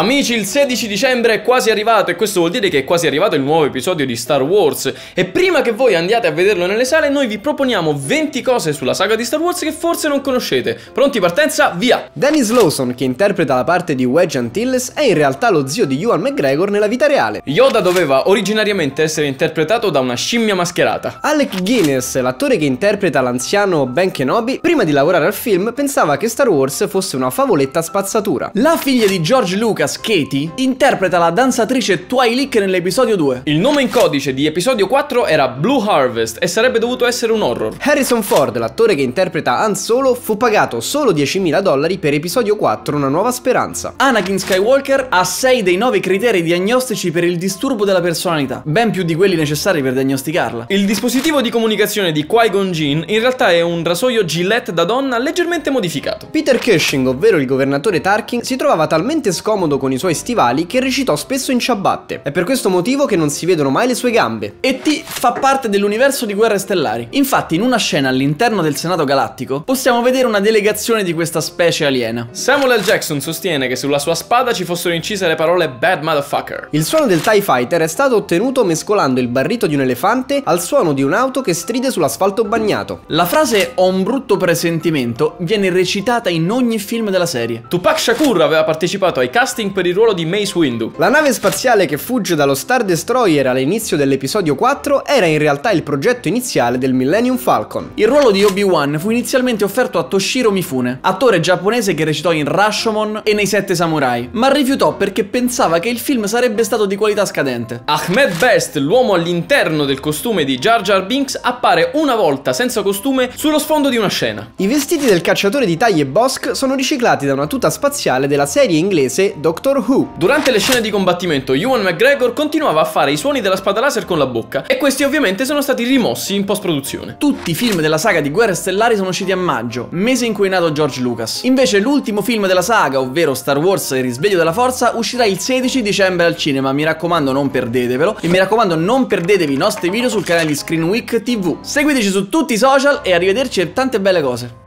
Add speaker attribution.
Speaker 1: Amici, il 16 dicembre è quasi arrivato e questo vuol dire che è quasi arrivato il nuovo episodio di Star Wars e prima che voi andiate a vederlo nelle sale noi vi proponiamo 20 cose sulla saga di Star Wars che forse non conoscete. Pronti partenza? Via!
Speaker 2: Dennis Lawson, che interpreta la parte di Wedge Antilles, è in realtà lo zio di Ewan McGregor nella vita reale. Yoda doveva originariamente essere interpretato da una scimmia mascherata. Alec Guinness, l'attore che interpreta l'anziano Ben Kenobi, prima di lavorare al film pensava che Star Wars fosse una favoletta spazzatura. La figlia di George Lucas Katie interpreta la danzatrice Twilight nell'episodio 2. Il nome in codice di episodio 4 era Blue Harvest e sarebbe dovuto essere un horror. Harrison Ford, l'attore che interpreta Han Solo, fu pagato solo 10.000 dollari per episodio 4 Una nuova speranza.
Speaker 3: Anakin Skywalker ha 6 dei 9 criteri diagnostici per il disturbo della personalità, ben più di quelli necessari per diagnosticarla.
Speaker 1: Il dispositivo di comunicazione di Qui-Gon Jinn in realtà è un rasoio Gillette da donna leggermente modificato.
Speaker 2: Peter Cushing, ovvero il governatore Tarkin, si trovava talmente scomodo comodo con i suoi stivali che recitò spesso in ciabatte. È per questo motivo che non si vedono mai le sue gambe. E.T. fa parte dell'universo di Guerre Stellari. Infatti in una scena
Speaker 3: all'interno del Senato Galattico possiamo vedere una delegazione di questa specie aliena. Samuel L. Jackson sostiene che sulla sua spada ci fossero incise le parole Bad Motherfucker.
Speaker 2: Il suono del TIE Fighter è stato ottenuto mescolando il barrito di un elefante al suono di un'auto che stride sull'asfalto bagnato.
Speaker 3: La frase ho un brutto presentimento viene recitata in ogni film della serie. Tupac
Speaker 2: Shakur aveva partecipato ai cast casting per il ruolo di Mace Windu. La nave spaziale che fugge dallo Star Destroyer all'inizio dell'episodio 4 era in realtà il progetto iniziale del Millennium Falcon. Il ruolo di Obi-Wan fu inizialmente offerto a Toshiro Mifune, attore giapponese che recitò in Rashomon
Speaker 3: e nei Sette Samurai, ma rifiutò perché pensava che il film sarebbe stato di qualità scadente.
Speaker 1: Ahmed Best, l'uomo all'interno del costume di Jar Jar Binks, appare una volta senza costume sullo sfondo di una scena.
Speaker 2: I vestiti del cacciatore di taglie Bosk sono riciclati da una tuta spaziale della serie inglese The Doctor Who.
Speaker 1: Durante le scene di combattimento, Ewan McGregor continuava a fare
Speaker 3: i suoni della spada laser con la bocca e questi ovviamente sono stati rimossi in post-produzione. Tutti i film della saga di Guerre Stellari sono usciti a maggio, mese in cui è nato George Lucas. Invece l'ultimo film della saga, ovvero Star Wars Il risveglio della forza, uscirà il 16 dicembre al cinema, mi raccomando non perdetevelo e mi raccomando non perdetevi i nostri video sul canale di Screen Week TV. Seguiteci su tutti i social e arrivederci e tante belle cose.